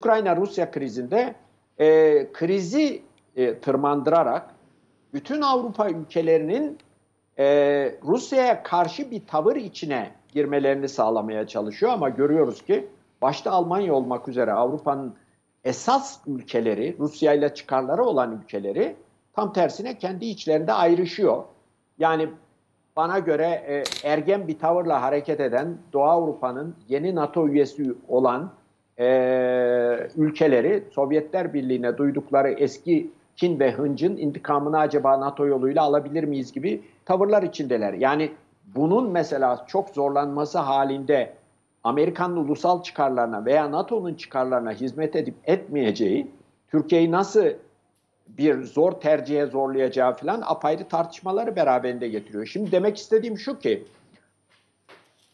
Ukrayna-Rusya krizinde e, krizi e, tırmandırarak bütün Avrupa ülkelerinin e, Rusya'ya karşı bir tavır içine girmelerini sağlamaya çalışıyor ama görüyoruz ki başta Almanya olmak üzere Avrupa'nın esas ülkeleri, Rusya ile çıkarları olan ülkeleri tam tersine kendi içlerinde ayrışıyor. Yani bana göre e, ergen bir tavırla hareket eden Doğu Avrupa'nın yeni NATO üyesi olan e, ülkeleri Sovyetler Birliği'ne duydukları eski Çin ve hıncın intikamını acaba NATO yoluyla alabilir miyiz gibi tavırlar içindeler. Yani bunun mesela çok zorlanması halinde Amerikan ulusal çıkarlarına veya NATO'nun çıkarlarına hizmet edip etmeyeceği, Türkiye'yi nasıl bir zor tercihe zorlayacağı falan apayrı tartışmaları beraberinde getiriyor. Şimdi demek istediğim şu ki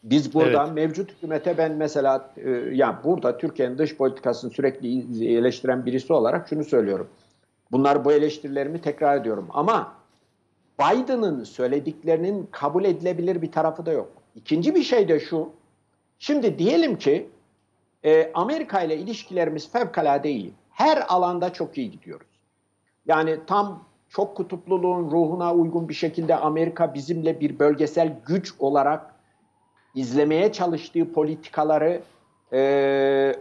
biz buradan evet. mevcut hükümete ben mesela e, yani burada Türkiye'nin dış politikasını sürekli eleştiren birisi olarak şunu söylüyorum. Bunlar bu eleştirilerimi tekrar ediyorum ama Biden'ın söylediklerinin kabul edilebilir bir tarafı da yok. İkinci bir şey de şu. Şimdi diyelim ki e, Amerika ile ilişkilerimiz fevkalade iyi. Her alanda çok iyi gidiyoruz. Yani tam çok kutupluluğun ruhuna uygun bir şekilde Amerika bizimle bir bölgesel güç olarak izlemeye çalıştığı politikaları e,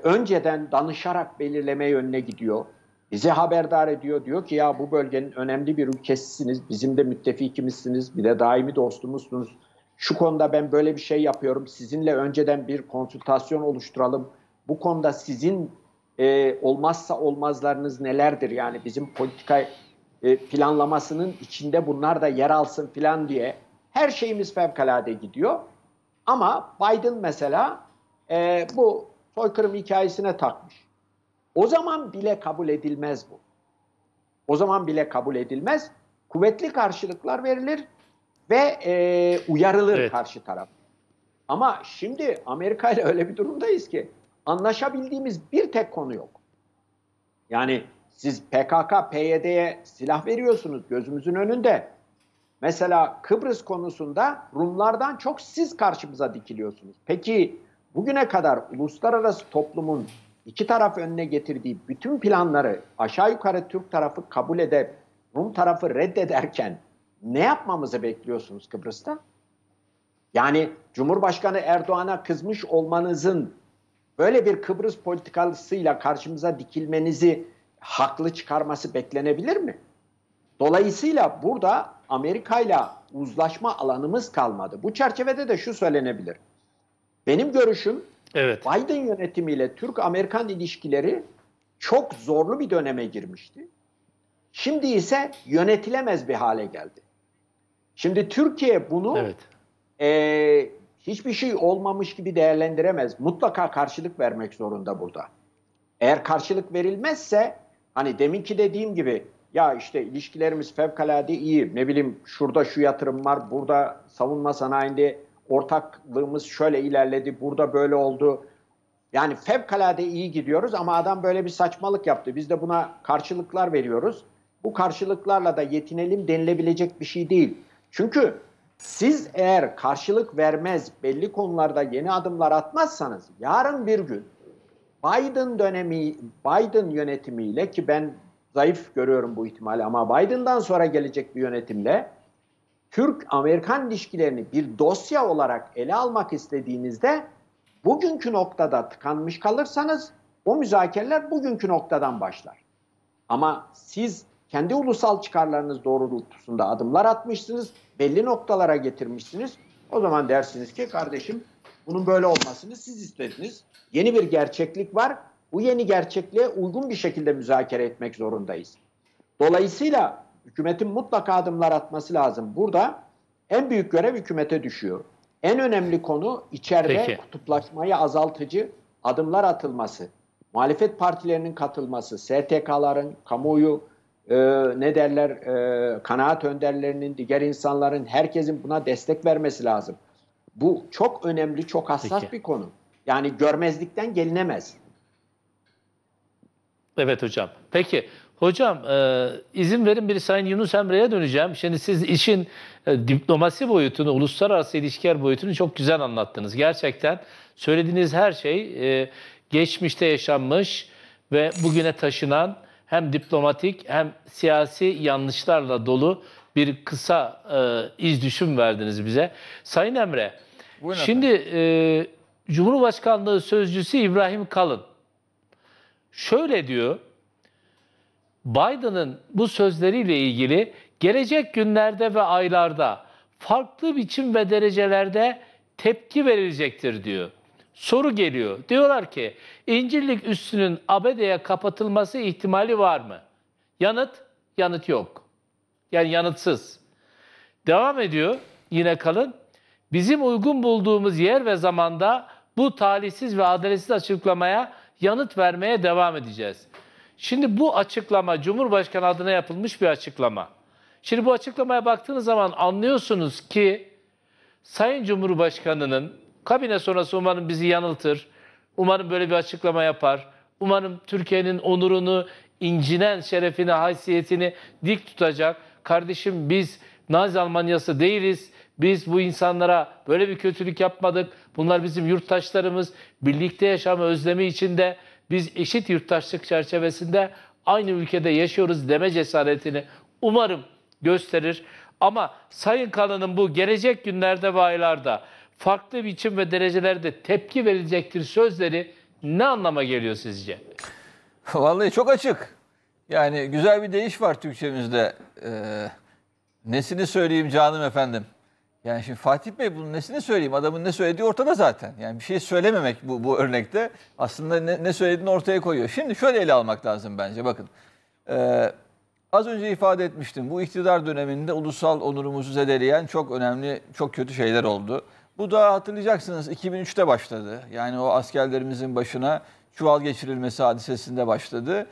önceden danışarak belirleme yönüne gidiyor. Bizi haberdar ediyor. Diyor ki ya bu bölgenin önemli bir ülkesisiniz. Bizim de müttefikimizsiniz. Bir de daimi dostumuzsunuz. Şu konuda ben böyle bir şey yapıyorum. Sizinle önceden bir konsültasyon oluşturalım. Bu konuda sizin e, olmazsa olmazlarınız nelerdir? Yani bizim politika e, planlamasının içinde bunlar da yer alsın falan diye her şeyimiz fevkalade gidiyor. Ama Biden mesela e, bu soykırım hikayesine takmış. O zaman bile kabul edilmez bu. O zaman bile kabul edilmez. Kuvvetli karşılıklar verilir ve e, uyarılır evet. karşı taraf. Ama şimdi Amerika ile öyle bir durumdayız ki anlaşabildiğimiz bir tek konu yok. Yani siz PKK, PYD'ye silah veriyorsunuz gözümüzün önünde. Mesela Kıbrıs konusunda Rumlardan çok siz karşımıza dikiliyorsunuz. Peki bugüne kadar uluslararası toplumun iki taraf önüne getirdiği bütün planları aşağı yukarı Türk tarafı kabul edip Rum tarafı reddederken ne yapmamızı bekliyorsunuz Kıbrıs'ta? Yani Cumhurbaşkanı Erdoğan'a kızmış olmanızın böyle bir Kıbrıs politikasıyla karşımıza dikilmenizi haklı çıkarması beklenebilir mi? Dolayısıyla burada Amerika ile uzlaşma alanımız kalmadı. Bu çerçevede de şu söylenebilir. Benim görüşüm evet. Biden yönetimiyle Türk-Amerikan ilişkileri çok zorlu bir döneme girmişti. Şimdi ise yönetilemez bir hale geldi. Şimdi Türkiye bunu evet. e, hiçbir şey olmamış gibi değerlendiremez. Mutlaka karşılık vermek zorunda burada. Eğer karşılık verilmezse hani deminki dediğim gibi ya işte ilişkilerimiz fevkalade iyi, ne bileyim şurada şu yatırım var, burada savunma sanayinde ortaklığımız şöyle ilerledi, burada böyle oldu. Yani fevkalade iyi gidiyoruz ama adam böyle bir saçmalık yaptı. Biz de buna karşılıklar veriyoruz. Bu karşılıklarla da yetinelim denilebilecek bir şey değil. Çünkü siz eğer karşılık vermez, belli konularda yeni adımlar atmazsanız yarın bir gün Biden dönemi, Biden yönetimiyle ki ben zayıf görüyorum bu ihtimali ama Biden'dan sonra gelecek bir yönetimle Türk-Amerikan ilişkilerini bir dosya olarak ele almak istediğinizde bugünkü noktada tıkanmış kalırsanız o müzakereler bugünkü noktadan başlar. Ama siz kendi ulusal çıkarlarınız doğrultusunda adımlar atmışsınız, belli noktalara getirmişsiniz. O zaman dersiniz ki kardeşim bunun böyle olmasını siz istediniz. Yeni bir gerçeklik var bu yeni gerçekliğe uygun bir şekilde müzakere etmek zorundayız. Dolayısıyla hükümetin mutlaka adımlar atması lazım. Burada en büyük görev hükümete düşüyor. En önemli konu içeride Peki. kutuplaşmayı azaltıcı adımlar atılması. Muhalefet partilerinin katılması, STK'ların, kamuoyu e, ne derler e, kanaat önderlerinin, diğer insanların herkesin buna destek vermesi lazım. Bu çok önemli, çok hassas Peki. bir konu. Yani görmezlikten gelinemez. Evet hocam. Peki hocam e, izin verin bir Sayın Yunus Emre'ye döneceğim. Şimdi siz işin e, diplomasi boyutunu, uluslararası ilişkiler boyutunu çok güzel anlattınız. Gerçekten söylediğiniz her şey e, geçmişte yaşanmış ve bugüne taşınan hem diplomatik hem siyasi yanlışlarla dolu bir kısa e, iz düşüm verdiniz bize. Sayın Emre, Buyurun şimdi e, Cumhurbaşkanlığı Sözcüsü İbrahim Kalın Şöyle diyor, Biden'ın bu sözleriyle ilgili gelecek günlerde ve aylarda farklı biçim ve derecelerde tepki verilecektir diyor. Soru geliyor. Diyorlar ki İncirlik üssünün ABD'ye kapatılması ihtimali var mı? Yanıt, yanıt yok. Yani yanıtsız. Devam ediyor yine kalın. Bizim uygun bulduğumuz yer ve zamanda bu talihsiz ve adaletsiz açıklamaya yanıt vermeye devam edeceğiz. Şimdi bu açıklama Cumhurbaşkanı adına yapılmış bir açıklama. Şimdi bu açıklamaya baktığınız zaman anlıyorsunuz ki Sayın Cumhurbaşkanı'nın kabine sonrası umarım bizi yanıltır. Umarım böyle bir açıklama yapar. Umarım Türkiye'nin onurunu, incinen şerefini, haysiyetini dik tutacak. Kardeşim biz Nazi Almanyası değiliz. Biz bu insanlara böyle bir kötülük yapmadık Bunlar bizim yurttaşlarımız. Birlikte yaşama özlemi içinde biz eşit yurttaşlık çerçevesinde aynı ülkede yaşıyoruz deme cesaretini umarım gösterir. Ama Sayın Kalın'ın bu gelecek günlerde ve aylarda farklı biçim ve derecelerde tepki verilecektir sözleri ne anlama geliyor sizce? Vallahi çok açık. Yani güzel bir değiş var Türkçemizde. Ee, nesini söyleyeyim canım efendim? Yani şimdi Fatih Bey bunun nesini söyleyeyim? Adamın ne söylediği ortada zaten. Yani bir şey söylememek bu, bu örnekte aslında ne, ne söylediğini ortaya koyuyor. Şimdi şöyle ele almak lazım bence bakın. Ee, az önce ifade etmiştim. Bu iktidar döneminde ulusal onurumuzu zedeleyen çok önemli, çok kötü şeyler oldu. Bu da hatırlayacaksınız 2003'te başladı. Yani o askerlerimizin başına çuval geçirilmesi hadisesinde başladı.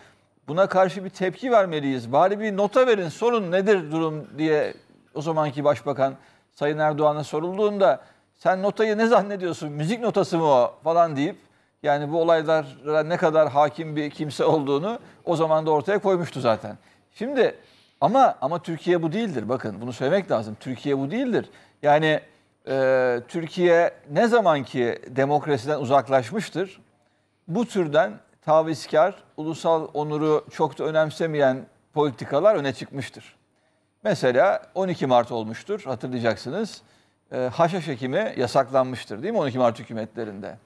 Buna karşı bir tepki vermeliyiz. Bari bir nota verin sorun nedir durum diye o zamanki başbakan Sayın Erdoğan'a sorulduğunda sen notayı ne zannediyorsun? Müzik notası mı o falan deyip yani bu olaylara ne kadar hakim bir kimse olduğunu o zaman da ortaya koymuştu zaten. Şimdi ama ama Türkiye bu değildir. Bakın bunu söylemek lazım. Türkiye bu değildir. Yani e, Türkiye ne zaman ki demokrasiden uzaklaşmıştır, bu türden tavizkar, ulusal onuru çok da önemsemeyen politikalar öne çıkmıştır. Mesela 12 Mart olmuştur hatırlayacaksınız. E, haşhaş ekimi yasaklanmıştır değil mi 12 Mart hükümetlerinde?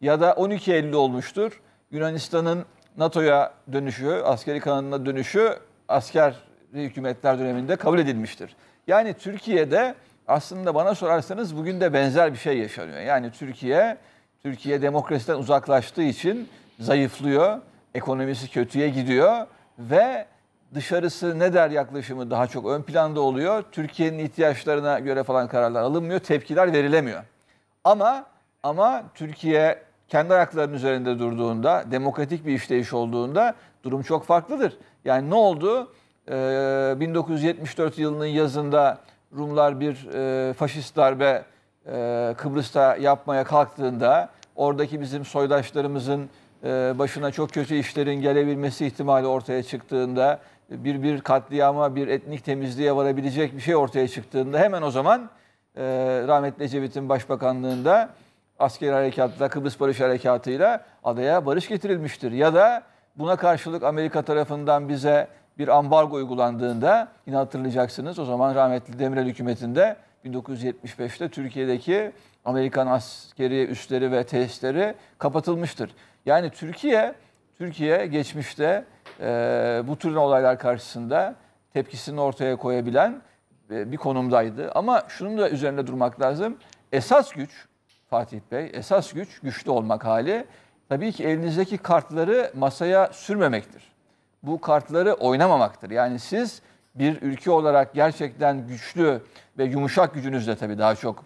Ya da 12 Eylül olmuştur. Yunanistan'ın NATO'ya dönüşü, askeri kanalına dönüşü asker hükümetler döneminde kabul edilmiştir. Yani Türkiye'de aslında bana sorarsanız bugün de benzer bir şey yaşanıyor. Yani Türkiye Türkiye demokrasiden uzaklaştığı için zayıflıyor, ekonomisi kötüye gidiyor ve dışarısı ne der yaklaşımı daha çok ön planda oluyor. Türkiye'nin ihtiyaçlarına göre falan kararlar alınmıyor, tepkiler verilemiyor. Ama ama Türkiye kendi ayaklarının üzerinde durduğunda, demokratik bir işleyiş olduğunda durum çok farklıdır. Yani ne oldu? Ee, 1974 yılının yazında Rumlar bir e, faşist darbe e, Kıbrıs'ta yapmaya kalktığında oradaki bizim soydaşlarımızın e, başına çok kötü işlerin gelebilmesi ihtimali ortaya çıktığında bir bir katliama, bir etnik temizliğe varabilecek bir şey ortaya çıktığında hemen o zaman e, rahmetli Ecevit'in başbakanlığında askeri harekatla, Kıbrıs Barış Harekatı'yla adaya barış getirilmiştir. Ya da buna karşılık Amerika tarafından bize bir ambargo uygulandığında yine hatırlayacaksınız o zaman rahmetli Demirel hükümetinde 1975'te Türkiye'deki Amerikan askeri üsleri ve tesisleri kapatılmıştır. Yani Türkiye Türkiye geçmişte e, bu tür olaylar karşısında tepkisini ortaya koyabilen e, bir konumdaydı. Ama şunun da üzerinde durmak lazım. Esas güç Fatih Bey, esas güç güçlü olmak hali tabii ki elinizdeki kartları masaya sürmemektir. Bu kartları oynamamaktır. Yani siz bir ülke olarak gerçekten güçlü ve yumuşak gücünüzle tabii daha çok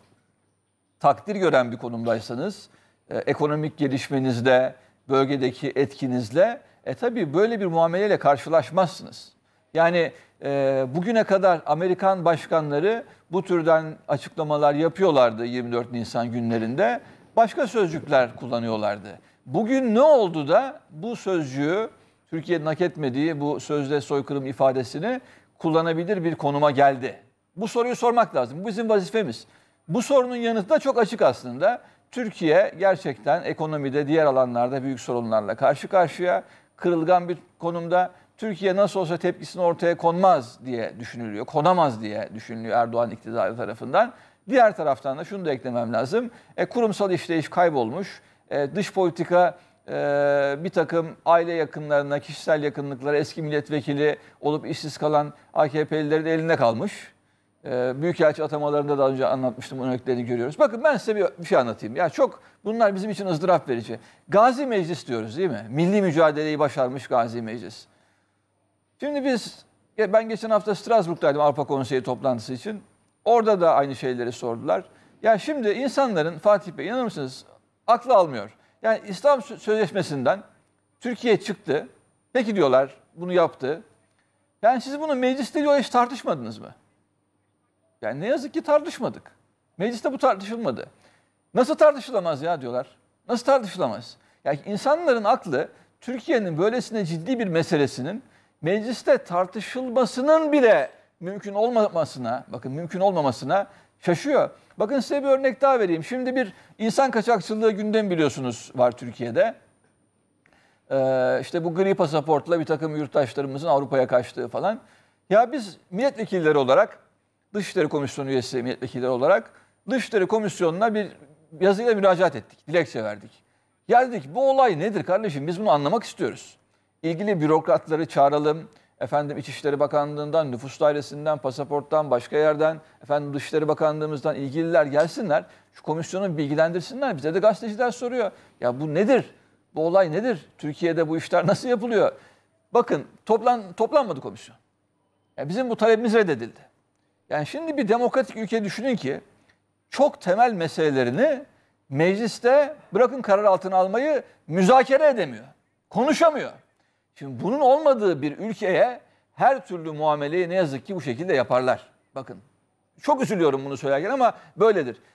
takdir gören bir konumdaysanız, e, ekonomik gelişmenizde, bölgedeki etkinizle e tabii böyle bir muameleyle karşılaşmazsınız. Yani e, bugüne kadar Amerikan başkanları bu türden açıklamalar yapıyorlardı 24 Nisan günlerinde. Başka sözcükler kullanıyorlardı. Bugün ne oldu da bu sözcüğü Türkiye'nin hak etmediği bu sözde soykırım ifadesini kullanabilir bir konuma geldi? Bu soruyu sormak lazım. Bu bizim vazifemiz. Bu sorunun yanıtı da çok açık aslında. Türkiye gerçekten ekonomide diğer alanlarda büyük sorunlarla karşı karşıya kırılgan bir konumda. Türkiye nasıl olsa tepkisini ortaya konmaz diye düşünülüyor. Konamaz diye düşünülüyor Erdoğan iktidarı tarafından. Diğer taraftan da şunu da eklemem lazım. E, kurumsal işleyiş kaybolmuş. E, dış politika e, bir takım aile yakınlarına, kişisel yakınlıklara eski milletvekili olup işsiz kalan AKP'lilerin elinde kalmış. E, Büyükelçi atamalarında daha önce anlatmıştım, örneklerini görüyoruz. Bakın ben size bir, bir şey anlatayım. Ya çok bunlar bizim için ızdırap verici. Gazi Meclis diyoruz değil mi? Milli mücadeleyi başarmış Gazi Meclis. Şimdi biz, ben geçen hafta Strasbourg'daydım Avrupa Konseyi toplantısı için. Orada da aynı şeyleri sordular. Ya şimdi insanların, Fatih Bey inanır mısınız, aklı almıyor. Yani İslam Sözleşmesi'nden Türkiye çıktı. Peki diyorlar bunu yaptı. Yani siz bunu mecliste diyor hiç tartışmadınız mı? Yani ne yazık ki tartışmadık. Mecliste bu tartışılmadı. Nasıl tartışılamaz ya diyorlar. Nasıl tartışılamaz? Yani insanların aklı Türkiye'nin böylesine ciddi bir meselesinin mecliste tartışılmasının bile mümkün olmamasına, bakın mümkün olmamasına şaşıyor. Bakın size bir örnek daha vereyim. Şimdi bir insan kaçakçılığı gündem biliyorsunuz var Türkiye'de. Ee, işte bu gri pasaportla bir takım yurttaşlarımızın Avrupa'ya kaçtığı falan. Ya biz milletvekilleri olarak Dışişleri Komisyonu üyesi milletvekili olarak Dışişleri Komisyonu'na bir yazıyla müracaat ettik. Dilekçe verdik. Ya bu olay nedir kardeşim biz bunu anlamak istiyoruz. İlgili bürokratları çağıralım. Efendim İçişleri Bakanlığı'ndan, Nüfus Dairesi'nden, Pasaport'tan, başka yerden, efendim Dışişleri Bakanlığımızdan ilgililer gelsinler. Şu komisyonu bilgilendirsinler. Bize de gazeteciler soruyor. Ya bu nedir? Bu olay nedir? Türkiye'de bu işler nasıl yapılıyor? Bakın toplan, toplanmadı komisyon. Yani bizim bu talebimiz reddedildi. Yani şimdi bir demokratik ülke düşünün ki çok temel meselelerini mecliste bırakın karar altına almayı müzakere edemiyor. Konuşamıyor. Şimdi bunun olmadığı bir ülkeye her türlü muameleyi ne yazık ki bu şekilde yaparlar. Bakın çok üzülüyorum bunu söylerken ama böyledir.